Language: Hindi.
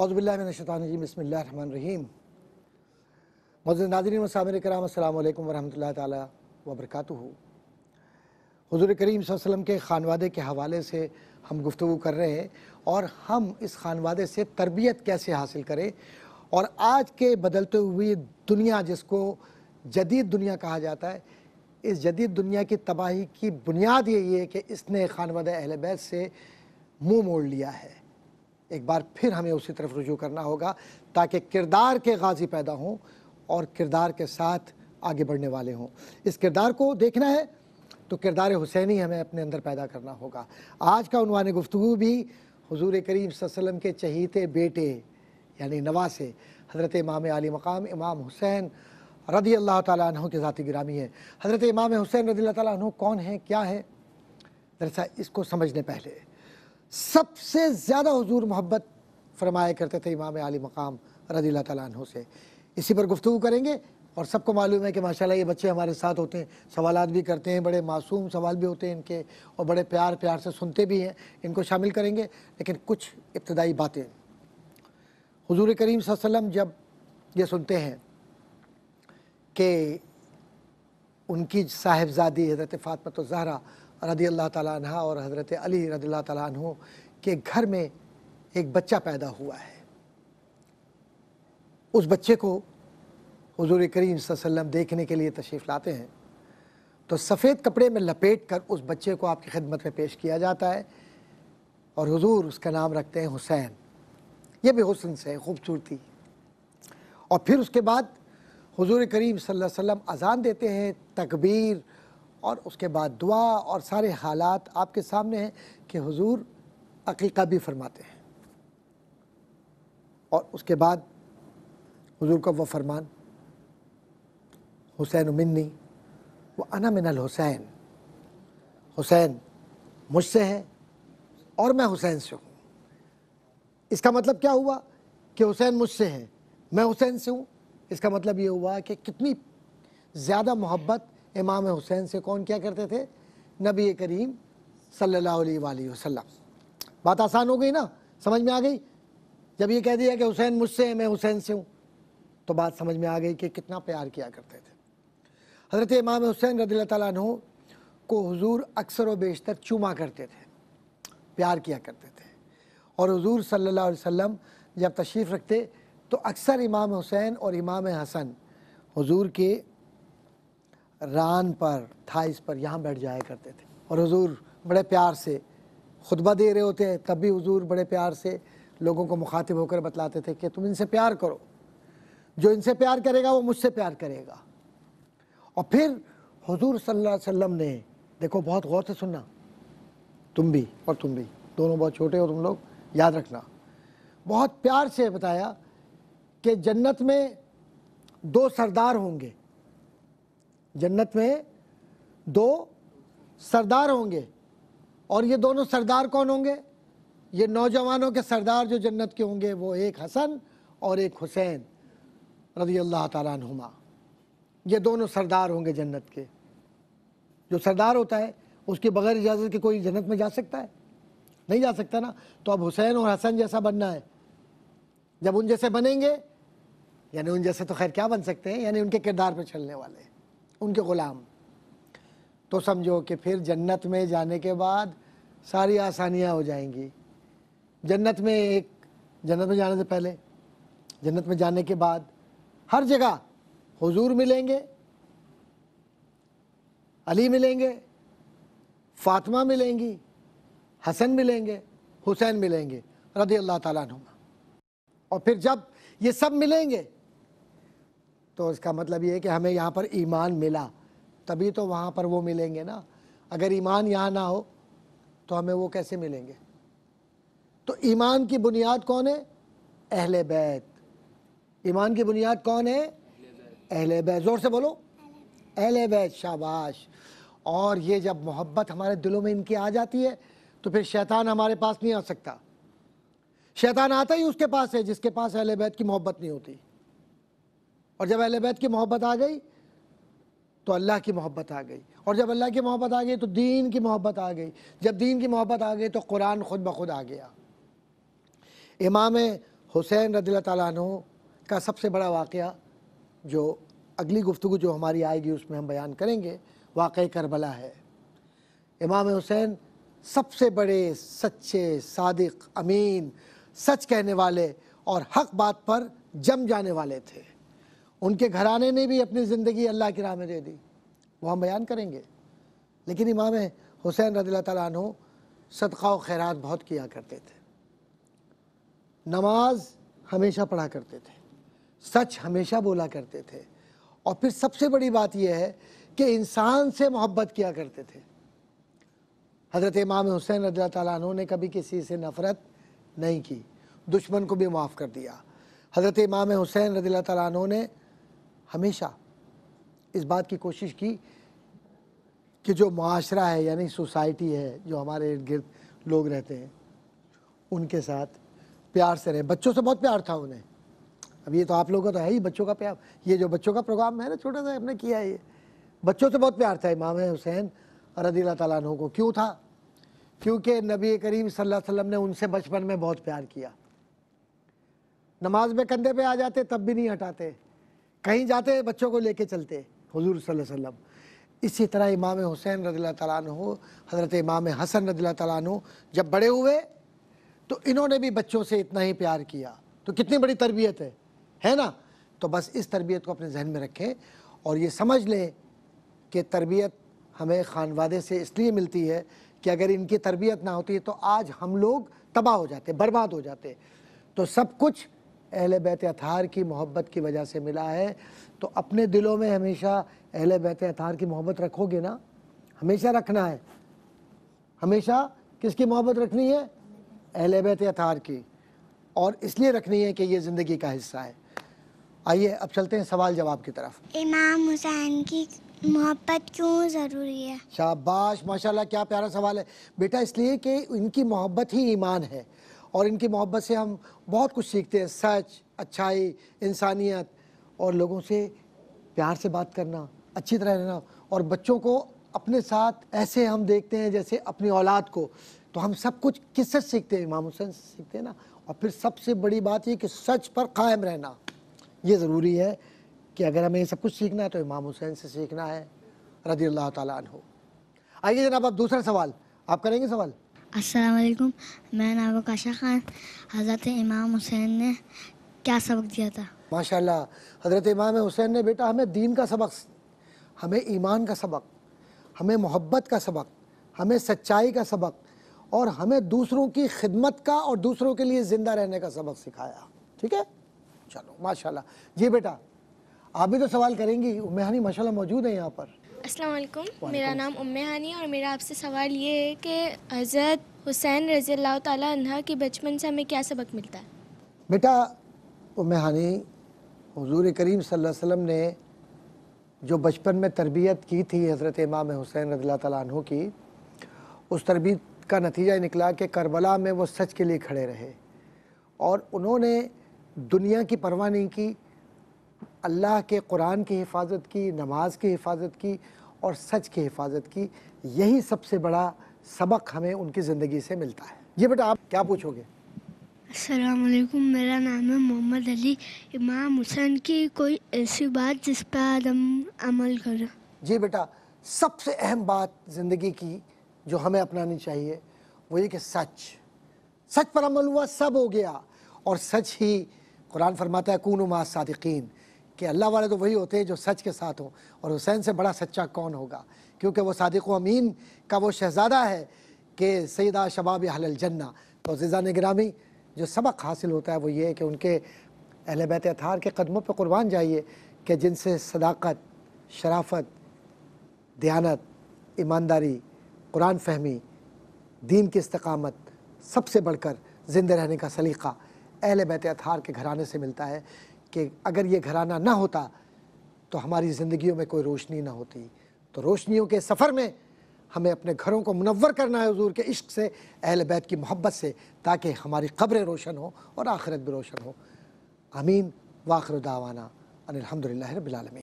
अज़बिल्लाशानजी बसमीम मज़र नाजरीन सामिर कराम अल्लाम वरहमल ताली हजूर करीम वसम के खानवादे के हवाले से हम गुफ्तु कर रहे हैं और हम इस खानवादे से तरबियत कैसे हासिल करें और आज के बदलते हुए दुनिया जिसको जदीद दुनिया कहा जाता है इस जदीद दुनिया की तबाही की बुनियाद यही है कि इसने खानवाद अहल बैत से मुँह मोड़ लिया है एक बार फिर हमें उसी तरफ रुजू करना होगा ताकि किरदार के गाजी पैदा हों और किरदार के साथ आगे बढ़ने वाले हों इस किरदार को देखना है तो किरदार हुसैनी हमें अपने अंदर पैदा करना होगा आज का उनवान गुफ्तु भी हजूर करीम वसलम के चहीते बेटे यानी नवासे हज़रत इमाम आली मकाम इमाम हुसैन रदी अल्लाह तु के ज़ाती गिरामी है हज़रत इमाम हुसैन रदी अल्लाह कौन है क्या है दरअसल इसको समझने पहले सबसे ज़्यादा हजूर मोहब्बत फरमाया करते थे इमाम आली मकाम रदी तु से इसी पर गुफ्तु करेंगे और सबको मालूम है कि माशाल्लाह ये बच्चे हमारे साथ होते हैं सवाल भी करते हैं बड़े मासूम सवाल भी होते हैं इनके और बड़े प्यार प्यार से सुनते भी हैं इनको शामिल करेंगे लेकिन कुछ इब्तदाई बातें हजूर करीम वसम जब ये सुनते हैं कि उनकी साहेबजादी हज़रत फ़ातमत तो जहरा रदी अल्लाह तह और हज़रत अली रदी तु के घर में एक बच्चा पैदा हुआ है उस बच्चे को हजूर करीम वसल्लम देखने के लिए तशरीफ़ लाते हैं तो सफ़ेद कपड़े में लपेट कर उस बच्चे को आपकी खिदमत में पेश किया जाता है और हजूर उसका नाम रखते हैं हुसैन ये भी हुसन से खूबसूरती और फिर उसके बाद हजूर करीम सल्लल्लाहु अलैहि वसल्लम अजान देते हैं तकबीर और उसके बाद दुआ और सारे हालात आपके सामने हैं कि हुजूर अकीका भी फरमाते हैं और उसके बाद हुजूर का वो फरमान हुसैन मिन्नी व अना मिनल हुसैन हुसैन मुझसे है और मैं हुसैन से हूँ इसका मतलब क्या हुआ कि हुसैन मुझसे है मैं हुसैन से हूँ इसका मतलब ये हुआ कि कितनी ज़्यादा मोहब्बत इमाम हुसैन से कौन क्या करते थे नबी करीम सल्लल्लाहु अलैहि वसल्लम बात आसान हो गई ना समझ में आ गई जब ये कह दिया कि हुसैन मुझसे है मैं हुसैन से हूँ तो बात समझ में आ गई कि कितना प्यार किया करते थे हज़रत इमाम हुसैन रदील तु को हुजूर अक्सर व बेशतर चूमा करते थे प्यार किया करते थे और हुजूर सल्लल्लाहु अलैहि वसल्लम जब तशरीफ़ रखते तो अक्सर इमाम हुसैन और इमाम हसन हुजूर के रान पर थाइस पर यहाँ बैठ जाया करते थे और हजूर बड़े प्यार से खुतबा दे रहे होते हैं तब भी हजूर बड़े प्यार से लोगों को मुखातिब होकर बतलाते थे कि तुम इनसे प्यार करो जो इनसे प्यार करेगा वो मुझसे प्यार करेगा और फिर हजूर अलैहि वसल्लम ने देखो बहुत गौर से सुनना तुम भी और तुम भी दोनों बहुत छोटे हो तुम लोग याद रखना बहुत प्यार से बताया कि जन्नत में दो सरदार होंगे जन्नत में दो सरदार होंगे और ये दोनों सरदार कौन होंगे ये नौजवानों के सरदार जो जन्नत के होंगे वो एक हसन और एक हुसैन रजी अल्लाह तुमा ये दोनों सरदार होंगे जन्नत के जो सरदार होता है उसके बगैर इजाज़त के कोई जन्नत में जा सकता है नहीं जा सकता ना तो अब हुसैन और हसन जैसा बनना है जब उन जैसे बनेंगे यानी उन जैसे तो खैर क्या बन सकते हैं यानी उनके किरदार पर चलने वाले हैं उनके ग़ुलाम तो समझो कि फिर जन्नत में जाने के बाद सारी आसानियाँ हो जाएंगी जन्नत में एक जन्नत में जाने से पहले जन्नत में जाने के बाद हर जगह हुजूर मिलेंगे अली मिलेंगे फातिमा मिलेंगी हसन मिलेंगे हुसैन मिलेंगे रदी अल्लाह तुम और फिर जब ये सब मिलेंगे तो इसका मतलब ये है कि हमें यहाँ पर ईमान मिला तभी तो वहाँ पर वो मिलेंगे ना अगर ईमान यहाँ ना हो तो हमें वो कैसे मिलेंगे तो ईमान की बुनियाद कौन है अहल बैत ईमान की बुनियाद कौन है अहल बैत ज़ोर से बोलो अहल बैत शाबाश और ये जब मोहब्बत हमारे दिलों में इनकी आ जाती है तो फिर शैतान हमारे पास नहीं आ सकता शैतान आता ही उसके पास है जिसके पास अहल बैत की मोहब्बत नहीं होती और जब अहल बैत की मोहब्बत आ गई तो अल्लाह की मोहब्बत आ गई और जब अल्लाह की मोहब्बत आ गई तो दीन की मोहब्बत आ गई जब दीन की मोहब्बत आ गई तो कुरान खुद ब खुद आ गया इमाम हुसैन रदील तु का सबसे बड़ा वाक़ जो अगली गुफ्तु जो हमारी आएगी उसमें हम बयान करेंगे वाक़ करबला है इमाम हुसैन सबसे बड़े सच्चे सादक अमीन सच कहने वाले और हक बात पर जम जाने वाले थे उनके घराने ने भी अपनी ज़िंदगी अल्लाह की राह में दे दी वो हम बयान करेंगे लेकिन इमाम हुसैन रदील्ला तु सदका खैरात बहुत किया करते थे नमाज हमेशा पढ़ा करते थे सच हमेशा बोला करते थे और फिर सबसे बड़ी बात यह है कि इंसान से मोहब्बत किया करते थे हज़रत इमाम हुसैन रदील्ला तु ने कभी किसी से नफ़रत नहीं की दुश्मन को भी माफ़ कर दिया हज़रत इमाम हुसैन रदील्ला तु ने हमेशा इस बात की कोशिश की कि जो माशरा है यानी सोसाइटी है जो हमारे इर्द गिर्द लोग रहते हैं उनके साथ प्यार से रहे बच्चों से बहुत प्यार था उन्हें अब ये तो आप लोगों का तो है ही बच्चों का प्यार ये जो बच्चों का प्रोग्राम है ना छोटा सा हमने किया है ये बच्चों से बहुत प्यार था इमाम हुसैन रदील तु को क्यों था क्योंकि नबी करीम सल्लल्लाहु अलैहि वसल्लम ने उनसे बचपन में बहुत प्यार किया नमाज में कंधे पे आ जाते तब भी नहीं हटाते कहीं जाते बच्चों को लेके चलते हजूर वसल्लम इसी तरह इमाम हुसैन रदील्ला तैन हज़रत इमाम हसन रदील्ला तैन जब बड़े हुए तो इन्होंने भी बच्चों से इतना ही प्यार किया तो कितनी बड़ी तरबियत है है ना तो बस इस तरबियत को अपने जहन में रखें और ये समझ लें कि तरबियत हमें खानवादे से इसलिए मिलती है कि अगर इनकी तरबियत ना होती है तो आज हम लोग तबाह हो जाते बर्बाद हो जाते तो सब कुछ अहल बैत अथार की मोहब्बत की वजह से मिला है तो अपने दिलों में हमेशा अहल बैत अथार की मोहब्बत रखोगे ना हमेशा रखना है हमेशा किसकी मोहब्बत रखनी है अहल बैत अतार की और इसलिए रखनी है कि ये ज़िंदगी का हिस्सा है आइए अब चलते हैं सवाल जवाब की तरफ इमाम हुसैन की मोहब्बत क्यों ज़रूरी है शाबाश माशाल्लाह क्या प्यारा सवाल है बेटा इसलिए कि इनकी मोहब्बत ही ईमान है और इनकी मोहब्बत से हम बहुत कुछ सीखते हैं सच अच्छाई इंसानियत और लोगों से प्यार से बात करना अच्छी तरह रहना और बच्चों को अपने साथ ऐसे हम देखते हैं जैसे अपनी औलाद को तो हम सब कुछ किससे सीखते हैं इमाम हुसैन से सीखते हैं ना और फिर सबसे बड़ी बात ये कि सच पर कायम रहना ये ज़रूरी है कि अगर हमें ये सब कुछ सीखना है तो इमाम हुसैन से सीखना है रदी अल्लाह ताली आइए जनाब आप दूसरा सवाल आप करेंगे सवाल असलकुम मैं नाम काशा ख़ान हज़रत इमाम हुसैन ने क्या सबक दिया था माशाल्लाह हज़रत इमाम हुसैन ने बेटा हमें दीन का सबक हमें ईमान का सबक हमें मोहब्बत का सबक हमें सच्चाई का सबक और हमें दूसरों की खिदमत का और दूसरों के लिए ज़िंदा रहने का सबक सिखाया ठीक है चलो माशा जी बेटा आप भी तो सवाल करेंगी उमेहानी माशा मौजूद है यहाँ पर अस्सलाम मेरा नाम उम्मे हानी और मेरा आपसे सवाल ये है कि हज़रत हुसैन रज़ी अल्लाह तह के बचपन से हमें क्या सबक मिलता है बेटा उम्मे हानी हजूर करीम वसल्लम ने जो बचपन में तरबियत की थी हज़रत इमाम हुसैन रज़ी तु की उस तरबियत का नतीजा निकला कि करबला में वो सच के लिए खड़े रहे और उन्होंने दुनिया की परवाह नहीं की अल्लाह के कुरान की हिफाजत की नमाज की हिफाजत की और सच की हिफाजत की यही सबसे बड़ा सबक हमें उनकी ज़िंदगी से मिलता है ये बेटा आप क्या पूछोगे असलकुम मेरा नाम है मोहम्मद अली इमाम हुसैन की कोई ऐसी बात जिस पर आदम अमल करें जी बेटा सबसे अहम बात ज़िंदगी की जो हमें अपनानी चाहिए वो ये कि सच सच पर अमल हुआ सब हो गया और सच ही कुरान फरमाता है कून मा सादिकीन कि अल्लाह वाले तो वही होते हैं जो सच के साथ हों और हुसैन से बड़ा सच्चा कौन होगा क्योंकि वो सादिक अमीन का वो शहज़ादा है कि सैदा शबाब जन्ना तो जिज़ा नगरामी जो सबक हासिल होता है वो ये है कि उनके अहल बैत अतार के कदमों पर कुर्बान जाइए कि जिनसे सदाकत शराफत दयानत ईमानदारी कुरान फहमी दीन की इस्तकामत सबसे बढ़कर ज़िंदा रहने का सलीक़ा अहल बैत अतार के घराने से मिलता है कि अगर ये घराना ना होता तो हमारी ज़िंदगियों में कोई रोशनी ना होती तो रोशनियों के सफ़र में हमें अपने घरों को मुनवर करना है हजूर के इश्क से अहल बैत की मोहब्बत से ताकि हमारी खबरें रोशन हो और आखिरत भी रोशन हो अमीन वाखर दावाना अनिलहमदिल्ला